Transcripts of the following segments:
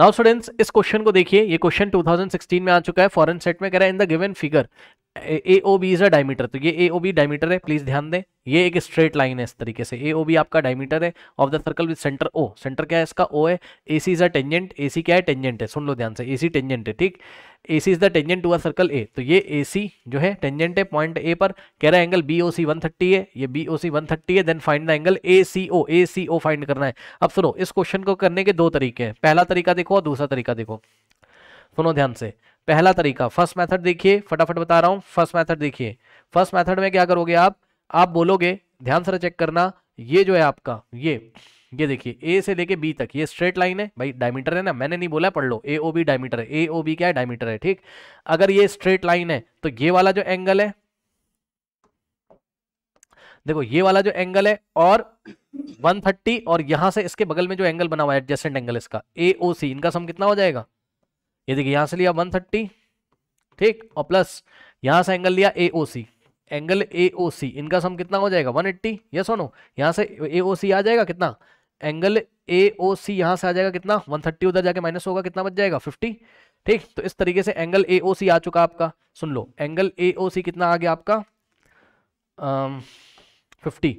now students इस question को देखिए ये क्वेश्चन 2016 में आ चुका है फॉरेन सेट में कह रहा है in the given figure A O B is a diameter तो ये ए ओ बी डायमीटर है प्लीज ध्यान दें ये एक स्ट्रेट लाइन है इस तरीके से ए ओ बी आपका डायमीटर है of the circle with centre O centre क्या है इसका ओ है ए सी इज अ टेंजेंट ए सी क्या है टेंजेंट है सुन लो ध्यान से ए सी टेंजेंट है ठीक A C is the tangent to a circle A तो ये ए सी जो है टेंजेंट है पॉइंट ए पर कह रहा है angle B O C one thirty है ये B O C one thirty है then find the angle A C O A C O find करना है अब सुनो इस क्वेश्चन को करने के दो तरीके हैं पहला तरीका देखो और दूसरा तरीका देखो सुनो ध्यान से पहला तरीका फर्स्ट मेथड देखिए फटाफट बता रहा हूँ फर्स्ट मेथड देखिए फर्स्ट मेथड में क्या करोगे आप आप बोलोगे ध्यान से चेक करना ये जो है आपका ये ये देखिए ए से लेके बी तक ये स्ट्रेट लाइन है भाई डायमीटर है ना मैंने नहीं बोला पढ़ लो ए ओ बी डायमीटर है ए ओ बी क्या है डायमीटर है ठीक अगर ये स्ट्रेट लाइन है तो ये वाला जो एंगल है देखो ये वाला जो एंगल है और 130 और यहां से इसके बगल में जो एंगल बना हुआ है एडजस्टेंट एंगल इसका ए ओ सी इनका सम कितना हो जाएगा ये देखिए यहां से लिया थर्टी ठीक और प्लस यहां से एंगल लिया एओसी एंगल ए इनका सम कितना हो जाएगा 180 एट्टी यस सोनो यहां से ए आ जाएगा कितना एंगल सी यहां से आ जाएगा कितना 130 उधर जाके माइनस होगा कितना बच जाएगा 50 ठीक तो इस तरीके से एंगल सी आ चुका आपका सुन लो एंगल सी कितना आ गया आपका फिफ्टी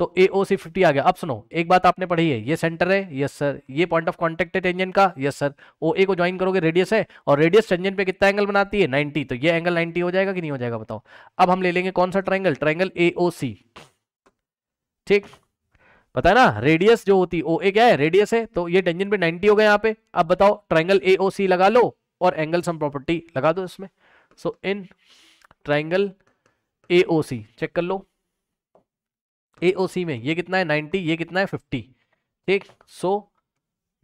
तो एओ सी फिफ्टी आ गया अब सुनो एक बात आपने पढ़ी है ये सेंटर है यस सर ये पॉइंट ऑफ कॉन्टेक्ट है टेंजन का यस सर ओ ए को ज्वाइन करोगे रेडियस है और रेडियस टेंजेंट पे कितना एंगल बनाती है 90 तो ये एंगल 90 हो जाएगा कि नहीं हो जाएगा बताओ अब हम ले लेंगे कौन सा ट्राइंगल ट्राइंगल ए ओ सी ठीक पता है ना रेडियस जो होती ओ ए क्या है रेडियस है तो ये टेंजन पे नाइनटी हो गया यहाँ पे अब बताओ ट्राइंगल ए ओ सी लगा लो और एंगल सम प्रॉपर्टी लगा दो इसमें सो in triangle A O C check कर लो ए ओ सी में ये कितना है नाइन्टी ये कितना है फिफ्टी ठीक सो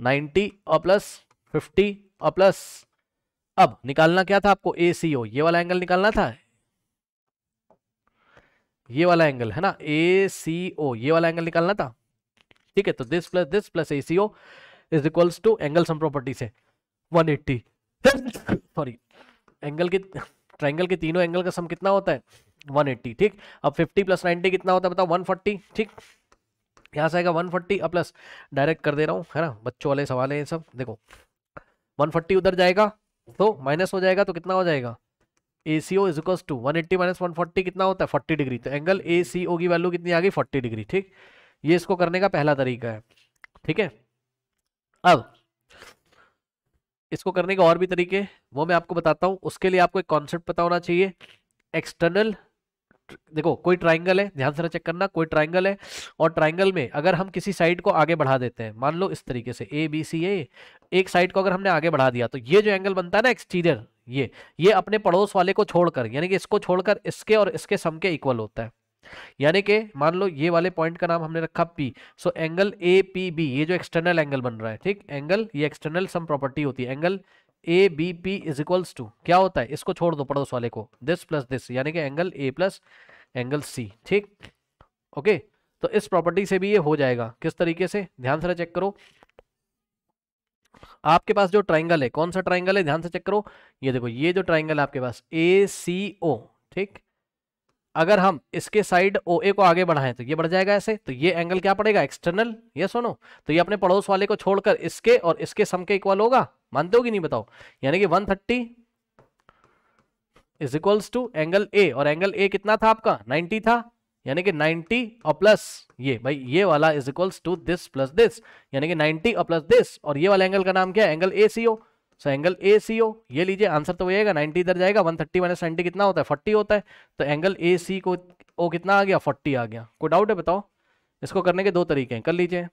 नाइन्टी और प्लस फिफ्टी और प्लस अब निकालना क्या था आपको ए सी ओ ये वाला एंगल निकालना था ये वाला एंगल है ना ए सी ओ ये वाला एंगल निकालना था ठीक है तो this plus this plus A C O is equals to angle sum property से 180 सॉरी एंगल के ट्राइंगल के तीनों एंगल का सम कितना होता है 180 ठीक अब 50 प्लस 90 कितना होता है बताओ 140 ठीक यहाँ से आएगा 140 अब प्लस डायरेक्ट कर दे रहा हूँ है ना बच्चों वाले सवाल हैं सब देखो 140 उधर जाएगा तो माइनस हो जाएगा तो कितना हो जाएगा A C O is equals to one eighty minus one forty कितना होता है फोर्टी डिग्री तो एंगल ए सी ओ की वैल्यू कितनी आ गई फोर्टी डिग्री ठीक ये इसको करने का पहला तरीका है ठीक है अब इसको करने के और भी तरीके वो मैं आपको बताता हूँ उसके लिए आपको एक कॉन्सेप्ट पता होना चाहिए एक्सटर्नल देखो कोई ट्राइंगल है ध्यान से चेक करना कोई ट्राइंगल है और ट्राइंगल में अगर हम किसी साइड को आगे बढ़ा देते हैं मान लो इस तरीके से ए बी सी ए एक साइड को अगर हमने आगे बढ़ा दिया तो ये जो एंगल बनता है ना एक्सटीरियर ये ये अपने पड़ोस वाले को छोड़कर यानी कि इसको छोड़कर इसके और इसके सम के इक्वल होता है यानी कि मान लो ये वाले पॉइंट का नाम हमने रखा P so angle A P B ये जो एक्सटर्नल एंगल बन रहा है ठीक एंगल ये एक्सटर्नल सम प्रॉपर्टी होती है angle A B P is equals to क्या होता है इसको छोड़ दो पड़ोस वाले को दिस प्लस दिस यानी कि angle A plus angle C ठीक ओके तो इस प्रॉपर्टी से भी ये हो जाएगा किस तरीके से ध्यान से चेक करो आपके पास जो ट्राइंगल है कौन सा ट्राइंगल है ध्यान से चेक करो ये देखो ये जो ट्राइंगल है आपके पास ए सी ओ ठीक अगर हम इसके साइड ओ ए को आगे बढ़ाएं तो ये बढ़ जाएगा ऐसे तो ये एंगल क्या पड़ेगा एक्सटर्नल ये सुनो तो ये अपने पड़ोस वाले को छोड़कर इसके और इसके सम के इक्वल होगा मानते हो कि नहीं बताओ यानी कि 130 thirty is equals to angle A और एंगल ए कितना था आपका 90 था यानी कि 90 और प्लस ये भाई ये वाला is equals to this plus this यानी कि 90 और प्लस दिस और ये वाला एंगल का नाम क्या है angle A C O so angle A C ओ ये लीजिए आंसर तो वही आएगा 90 इधर जाएगा 130 थर्टी माइनस नाइनटी कितना होता है 40 होता है तो एंगल ए सी को ओ कितना आ गया 40 आ गया कोई डाउट है बताओ इसको करने के दो तरीके हैं कर लीजिए